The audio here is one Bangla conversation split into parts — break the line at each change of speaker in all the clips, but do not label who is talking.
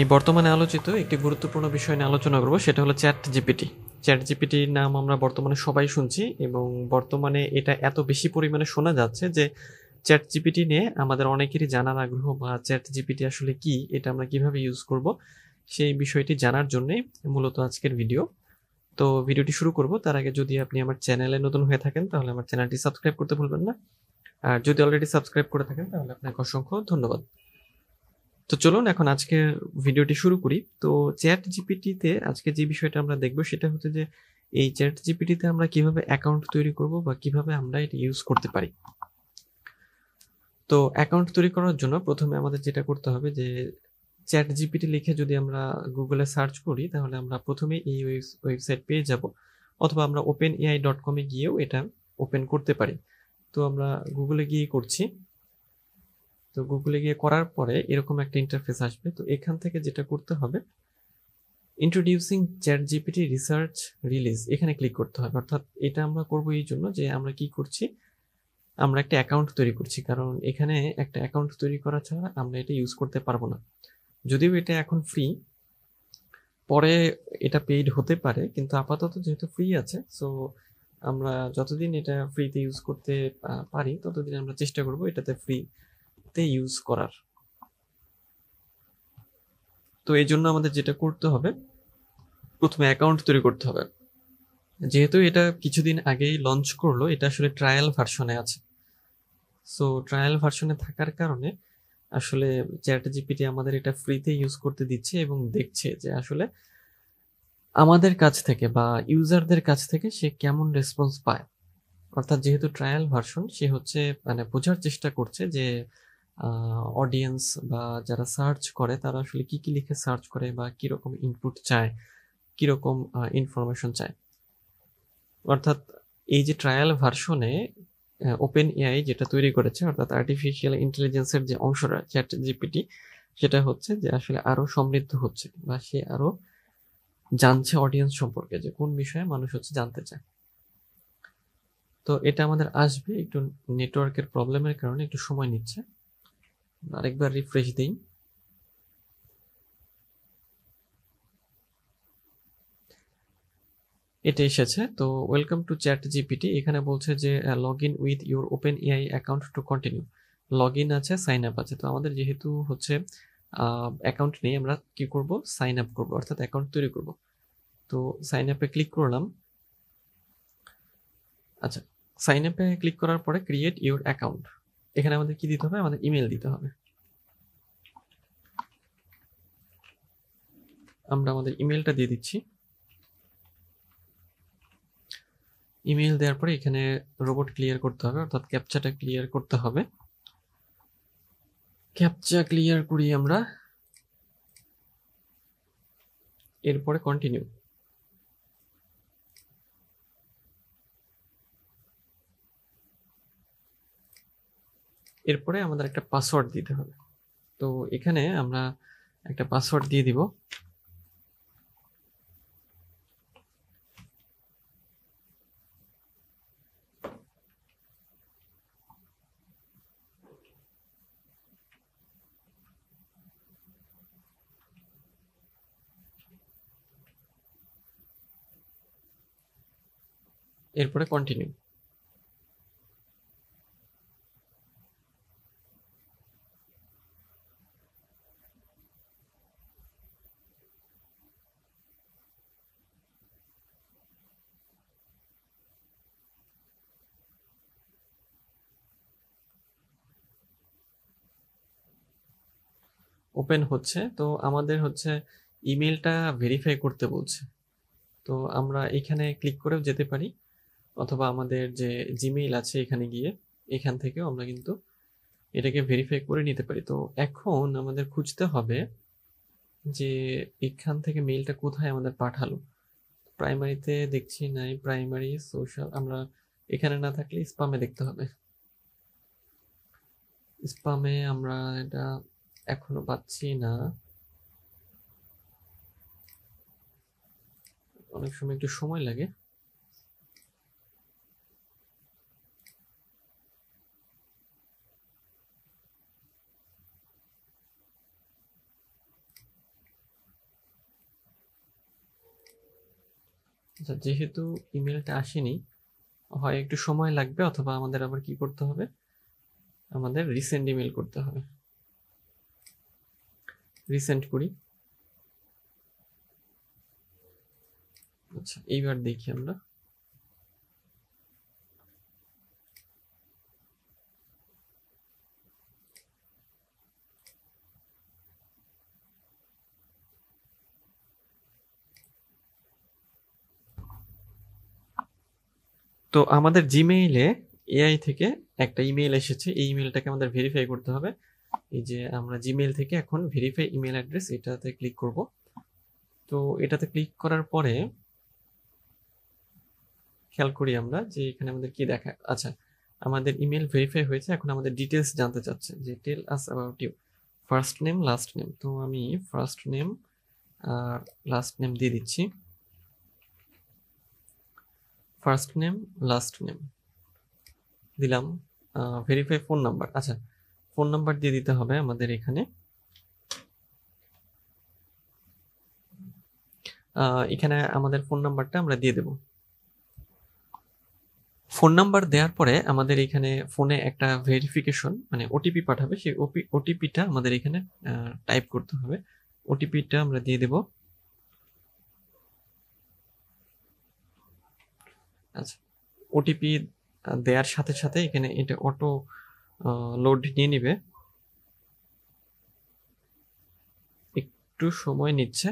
এই বর্তমানে আলোচিত একটি গুরুত্বপূর্ণ বিষয় নিয়ে আলোচনা করব সেটা হলো চ্যাট জিপিটি চ্যাট জিপিটির নাম আমরা বর্তমানে সবাই শুনছি এবং বর্তমানে এটা এত বেশি পরিমাণে শোনা যাচ্ছে যে চ্যাট জিপিটি নিয়ে আমাদের অনেকেরই জানার আগ্রহ বা চ্যাট জিপিটি আসলে কি এটা আমরা কিভাবে ইউজ করব সেই বিষয়টি জানার জন্যে মূলত আজকের ভিডিও তো ভিডিওটি শুরু করব তার আগে যদি আপনি আমার চ্যানেলে নতুন হয়ে থাকেন তাহলে আমার চ্যানেলটি সাবস্ক্রাইব করতে ভুলবেন না আর যদি অলরেডি সাবস্ক্রাইব করে থাকেন তাহলে আপনাকে অসংখ্য ধন্যবাদ তো চলুন এখন আজকের ভিডিওটি শুরু করি তো চ্যাট জিপিটিতে আজকে যে বিষয়টা আমরা দেখব সেটা হচ্ছে যে এই চ্যাট জিপিটিতে আমরা কিভাবে অ্যাকাউন্ট তৈরি করব বা কিভাবে আমরা এটা ইউজ করতে পারি তো অ্যাকাউন্ট তৈরি করার জন্য প্রথমে আমাদের যেটা করতে হবে যে চ্যাট জিপিটি লিখে যদি আমরা গুগলে সার্চ করি তাহলে আমরা প্রথমে এই ওয়েবসাইট পেয়ে যাব অথবা আমরা ওপেন এআই ডট কমে গিয়েও এটা ওপেন করতে পারি তো আমরা গুগলে গিয়ে করছি তো গুগলে গিয়ে করার পরে এরকম একটা ইন্টারফেস আসবে তো এখান থেকে যেটা করতে হবে introducing chat GPT research release এখানে ক্লিক করতে হবে অর্থাৎ এটা আমরা করব এই জন্য যে আমরা কি করছি আমরা একটা অ্যাকাউন্ট তৈরি করছি কারণ এখানে একটা অ্যাকাউন্ট তৈরি করা ছাড়া আমরা এটা ইউজ করতে পারবো না যদিও এটা এখন ফ্রি পরে এটা পেইড হতে পারে কিন্তু আপাতত যেহেতু ফ্রি আছে সো আমরা যতদিন এটা ফ্রিতে ইউজ করতে পারি ততদিন আমরা চেষ্টা করব এটাতে ফ্রি তে ইউজ করার তো এই জন্য আমাদের যেটা করতে হবে প্রথমে অ্যাকাউন্ট তৈরি করতে হবে যেহেতু এটা কিছুদিন আগেই লঞ্চ করলো এটা আসলে ট্রায়াল ভার্সনে আছে সো ট্রায়াল ভার্সনে থাকার কারণে আসলে চ্যাট জিপিটি আমাদের এটা ফ্রিতে ইউজ করতে দিচ্ছে এবং দেখছে যে আসলে আমাদের কাছ থেকে বা ইউজারদের কাছ থেকে সে কেমন রেসপন্স পায় অর্থাৎ যেহেতু ট্রায়াল ভার্সন সে হচ্ছে মানে বোঝার চেষ্টা করছে যে অডিয়েন্স বা যারা সার্চ করে তারা আসলে কি কি লিখে সার্চ করে বা কিরকম ইনপুট চায় কিরকম ইনফরমেশন চায় অর্থাৎ এই যে ট্রায়াল ভার্সনে ওপেন এআই যেটা তৈরি করেছে অর্থাৎ আর্টিফিশিয়াল ইন্টেলিজেন্সের যে অংশটা চ্যাট জিপিটি সেটা হচ্ছে যে আসলে আরও সমৃদ্ধ হচ্ছে বা সে আরও জানছে অডিয়েন্স সম্পর্কে যে কোন বিষয়ে মানুষ হচ্ছে জানতে চায় তো এটা আমাদের আসবে একটু নেটওয়ার্কের প্রবলেমের কারণে একটু সময় নিচ্ছে আরেকবার রিফ্রেশ দিই এটা এসেছে তো ওয়েলকাম টু চ্যাট জিপিটি এখানে বলছে যে log in with your open AI account to continue log in আছে সাইন আপ আছে তো আমাদের যেহেতু হচ্ছে অ্যাকাউন্ট নেই আমরা কি করব সাইন আপ করব অর্থাৎ অ্যাকাউন্ট তৈরি করব তো সাইন আপে ক্লিক করলাম আচ্ছা সাইন আপে ক্লিক করার পরে ক্রিয়েট ইউর অ্যাকাউন্ট এখানে আমাদের কি দিতে হবে আমাদের ইমেল দিতে হবে আমরা আমাদের ইমেলটা দিয়ে দিচ্ছি ইমেল দেওয়ার পরে এখানে রোবট ক্লিয়ার করতে হবে অর্থাৎ ক্যাপচাটা ক্লিয়ার করতে হবে ক্যাপচা ক্লিয়ার করি আমরা এরপরে কন্টিনিউ এরপরে আমাদের একটা পাসওয়ার্ড দিতে হবে তো এখানে আমরা একটা পাসওয়ার্ড দিয়ে দিব এরপরে কন্টিনিউ ওপেন হচ্ছে তো আমাদের হচ্ছে ইমেলটা ভেরিফাই করতে বলছে তো আমরা এখানে ক্লিক করেও যেতে পারি অথবা আমাদের যে জিমেইল আছে এখানে গিয়ে এখান থেকেও আমরা কিন্তু এটাকে ভেরিফাই করে নিতে পারি তো এখন আমাদের খুঁজতে হবে যে এখান থেকে মেইলটা কোথায় আমাদের পাঠালো প্রাইমারিতে দেখছি নাই প্রাইমারি সোশ্যাল আমরা এখানে না থাকলে স্পামে দেখতে হবে স্পামে আমরা এটা এখনো পাচ্ছি না অনেক সময় একটু সময় লাগে আচ্ছা, যেহেতু ইমেলটা আসেনি হয় একটু সময় লাগবে অথবা আমাদের আবার কি করতে হবে আমাদের রিসেন্ট ইমেল করতে হবে রিসেন্ট করি আচ্ছা এইবার দেখি আমরা তো আমাদের জিমেইলে এআই থেকে একটা ইমেল এসেছে এই ইমেলটাকে আমাদের ভেরিফাই করতে হবে এই যে আমরা জিমেল থেকে এখন ভেরিফাই ইমেল অ্যাড্রেস এটাতে ক্লিক করব তো এটাতে ক্লিক করার পরে খেয়াল করি আমরা যে এখানে আমাদের কি দেখা আচ্ছা আমাদের ইমেল ভেরিফাই হয়েছে এখন আমাদের ডিটেলস জানতে চাচ্ছে যে tell us about you first name last name তো আমি ফার্স্ট নেম আর লাস্ট নেম দিয়ে দিচ্ছি ফার্স্ট নেম লাস্ট নেম দিলাম ভেরিফাই ফোন নাম্বার আচ্ছা ফোন নাম্বার দিয়ে দিতে হবে আমাদের এখানে এখানে আমাদের ফোন নাম্বারটা আমরা দিয়ে দেব ফোন নাম্বার দেওয়ার পরে আমাদের এখানে ফোনে একটা ভেরিফিকেশন মানে ওটিপি পাঠাবে সেই ওটিপিটা আমাদের এখানে টাইপ করতে হবে ওটিপিটা আমরা দিয়ে দেব আচ্ছা ওটিপি দেওয়ার সাথে সাথে এখানে এটা অটো লোড নিয়ে নিবে একটু সময় নিচ্ছে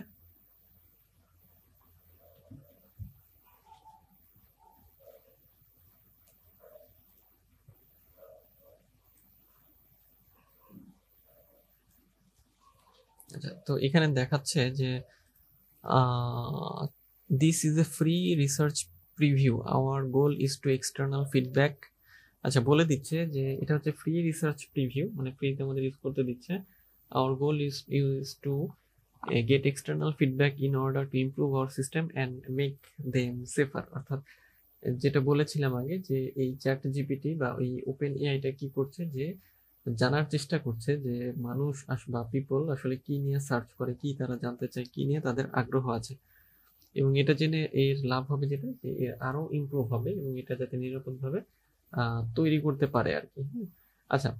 আচ্ছা, তো এখানে দেখাচ্ছে যে this is a free research preview our goal is to external feedback আচ্ছা বলে দিচ্ছে যে এটা হচ্ছে ফ্রি রিসার্চ প্রিভিউ মানে ফ্রিতে আমাদের ইউজ করতে দিচ্ছে our goal is use to get external feedback in order to improve our system and make them safer অর্থাৎ যেটা বলেছিলাম আগে যে এই চ্যাট জিপিটি বা ওই ওপেন এআইটা কি করছে যে জানার চেষ্টা করছে যে মানুষ বা পিপল আসলে কি নিয়ে সার্চ করে কি তারা জানতে চায় কি নিয়ে তাদের আগ্রহ আছে এবং এটা জেনে এর লাভ হবে যেটা যে এর আরও ইম্প্রুভ হবে এবং এটা যাতে নিরাপদভাবে তৈরি করতে পারে আর কি আচ্ছা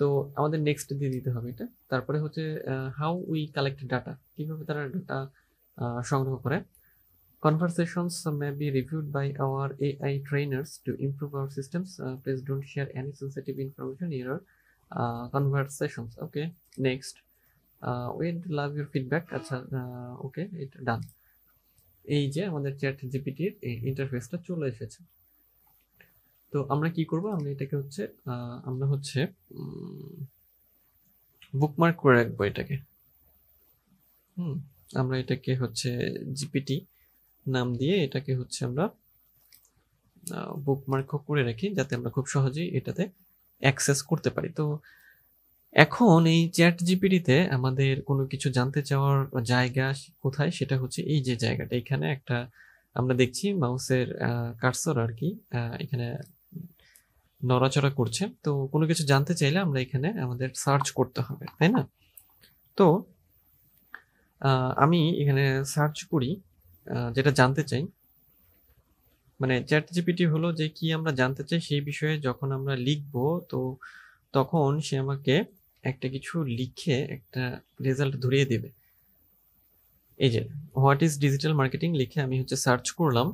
তো আমাদের নেক্সট দিয়ে দিতে হবে এটা তারপরে হচ্ছে হাউ উই কালেক্ট ডাটা কীভাবে তারা ডাটা সংগ্রহ করে conversations may be reviewed by our AI trainers to improve our systems please don't share any sensitive information your conversations okay next we'd love your feedback আচ্ছা ওকে এটা ডান এই যে আমাদের চ্যাট জিপিটির এই ইন্টারফেসটা চলে এসেছে তো আমরা কি করব আমরা এটাকে হচ্ছে আমরা হচ্ছে বুকমার্ক করে রাখবো এটাকে হুম আমরা এটাকে হচ্ছে জিপিটি নাম দিয়ে এটাকে হচ্ছে আমরা বুকমার্ক করে রাখি যাতে আমরা খুব সহজেই এটাতে অ্যাক্সেস করতে পারি তো এখন এই চ্যাট জিপিটিতে আমাদের কোনো কিছু জানতে চাওয়ার জায়গা কোথায় সেটা হচ্ছে এই যে জায়গাটা এখানে একটা আমরা দেখছি মাউসের কার্সর আর কি এখানে নড়াচড়া করছে তো কোনো কিছু জানতে চাইলে আমরা এখানে আমাদের সার্চ করতে হবে তাই না তো আমি এখানে সার্চ করি যেটা জানতে চাই মানে চ্যাট জিপিটি হলো যে কি আমরা জানতে চাই সেই বিষয়ে যখন আমরা লিখব তো তখন সে আমাকে একটা কিছু লিখে একটা রেজাল্ট ধরিয়ে দেবে এই যে হোয়াট ইজ ডিজিটাল মার্কেটিং লিখে আমি হচ্ছে সার্চ করলাম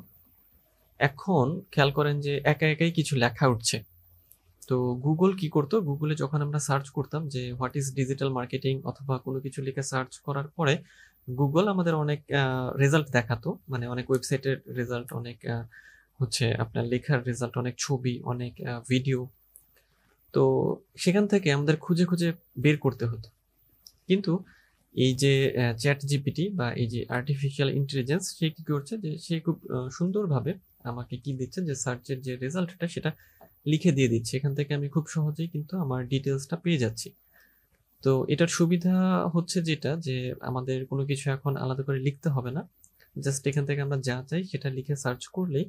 এখন খেয়াল করেন যে একা একাই কিছু লেখা উঠছে তো গুগল কি করতো গুগলে যখন আমরা সার্চ করতাম যে হোয়াট ইজ ডিজিটাল মার্কেটিং অথবা কোনো কিছু লিখে সার্চ করার পরে গুগল আমাদের অনেক রেজাল্ট দেখাতো মানে অনেক ওয়েবসাইটের রেজাল্ট অনেক হচ্ছে আপনার লেখার রেজাল্ট অনেক ছবি অনেক ভিডিও তো সেখান থেকে আমাদের খুঁজে খুঁজে বের করতে হতো কিন্তু এই যে চ্যাট জিপিটি বা এই যে আর্টিফিশিয়াল ইন্টেলিজেন্স সে কী করছে যে সে খুব সুন্দরভাবে আমাকে কি দিচ্ছে যে সার্চের যে রেজাল্টটা সেটা লিখে দিয়ে দিচ্ছি এখান থেকে আমি খুব সহজেই কিন্তু আমার ডিটেলসটা পেয়ে যাচ্ছি তো এটার সুবিধা হচ্ছে যেটা যে আমাদের কোনো কিছু এখন আলাদা করে লিখতে হবে না জাস্ট এখান থেকে আমরা যা চাই সেটা লিখে সার্চ করলেই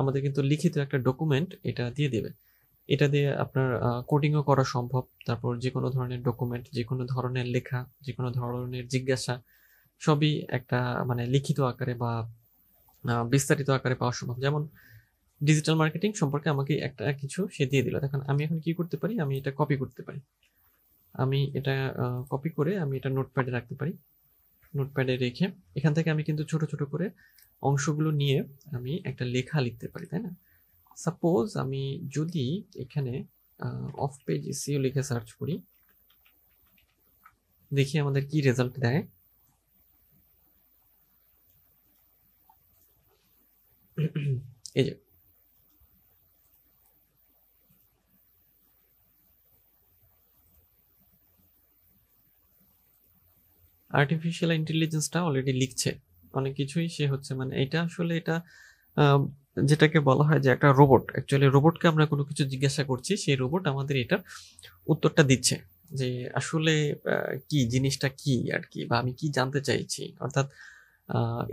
আমাদের কিন্তু লিখিত একটা ডকুমেন্ট এটা দিয়ে দেবে এটা দিয়ে আপনার কোডিংও করা সম্ভব তারপর যে কোনো ধরনের ডকুমেন্ট যে কোনো ধরনের লেখা যে কোনো ধরনের জিজ্ঞাসা সবই একটা মানে লিখিত আকারে বা বিস্তারিত আকারে পাওয়া সম্ভব যেমন ডিজিটাল মার্কেটিং সম্পর্কে আমাকে একটা কিছু সে দিয়ে দিল এখন আমি এখন কি করতে পারি আমি এটা কপি করতে পারি আমি এটা কপি করে আমি এটা নোটপ্যাডে রাখতে পারি নোটপ্যাডে রেখে এখান থেকে আমি কিন্তু ছোট ছোট করে অংশগুলো নিয়ে আমি একটা লেখা লিখতে পারি তাই না সাপোজ আমি যদি এখানে অফ পেজ এসিও লিখে সার্চ করি দেখি আমাদের কি রেজাল্ট দেয় এই যে আর্টিফিশিয়াল ইন্টেলিজেন্সটা অলরেডি লিখছে অনেক কিছুই সে হচ্ছে মানে এটা আসলে এটা যেটাকে বলা হয় যে একটা রোবট অ্যাকচুয়ালি রোবটকে আমরা কোনো কিছু জিজ্ঞাসা করছি সেই রোবট আমাদের এটার উত্তরটা দিচ্ছে যে আসলে কি জিনিসটা কি আর কি বা আমি কি জানতে চাইছি অর্থাৎ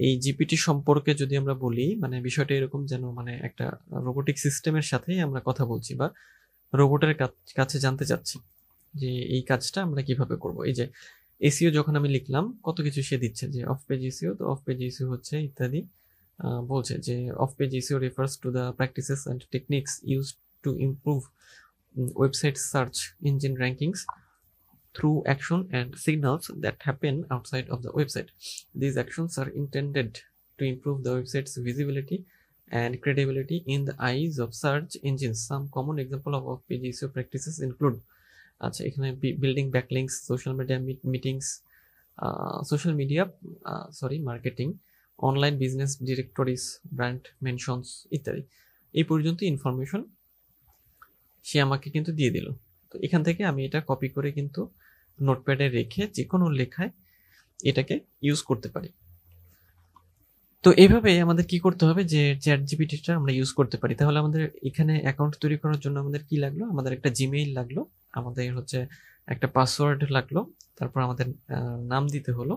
এই জিপিটি সম্পর্কে যদি আমরা বলি মানে বিষয়টা এরকম যেন মানে একটা রোবোটিক সিস্টেমের সাথে আমরা কথা বলছি বা রোবটের কাছে জানতে চাচ্ছি যে এই কাজটা আমরা কিভাবে করব এই যে এসিও যখন আমি লিখলাম কত কিছু সে দিচ্ছে যে অফ পেজ এসিও তো অফ পেজ এসিও হচ্ছে ইত্যাদি বলছে যে off page SEO refers to the practices and techniques use to improve website search engine rankings through action and signals that happen outside of the website these actions are intended to improve the website's visibility and credibility in the eyes of search engine some common example of off page SEO practices include আচ্ছা এখানে building backlinks social media meetings social media sorry marketing online business directories brand mentions ইত্যাদি এই পর্যন্ত ইনফরমেশন সে আমাকে কিন্তু দিয়ে দিল তো এখান থেকে আমি এটা কপি করে কিন্তু নোটপ্যাডে রেখে যে কোনো লেখায় এটাকে ইউজ করতে পারি তো এইভাবে আমাদের কি করতে হবে যে চ্যাট জিপিটিটা আমরা ইউজ করতে পারি তাহলে আমাদের এখানে অ্যাকাউন্ট তৈরি করার জন্য আমাদের কি লাগলো আমাদের একটা জিমেইল লাগলো আমাদের হচ্ছে একটা পাসওয়ার্ড লাগলো তারপর আমাদের নাম দিতে হলো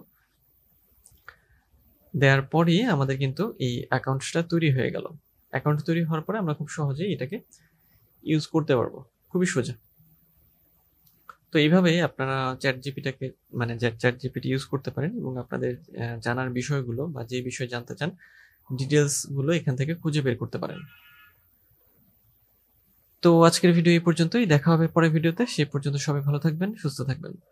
দেওয়ার পরই আমাদের কিন্তু এই অ্যাকাউন্টটা তৈরি হয়ে গেল অ্যাকাউন্ট তৈরি হওয়ার পরে আমরা খুব সহজেই এটাকে ইউজ করতে পারবো খুবই সোজা তো এইভাবেই আপনারা চ্যাট জিপিটাকে মানে চ্যাট জিপিটি ইউজ করতে পারেন এবং আপনাদের জানার বিষয়গুলো বা যে বিষয় জানতে চান ডিটেলসগুলো এখান থেকে খুঁজে বের করতে পারেন তো আজকের ভিডিও এই পর্যন্তই দেখা হবে পরের ভিডিওতে সে পর্যন্ত সবাই ভালো থাকবেন সুস্থ থাকবেন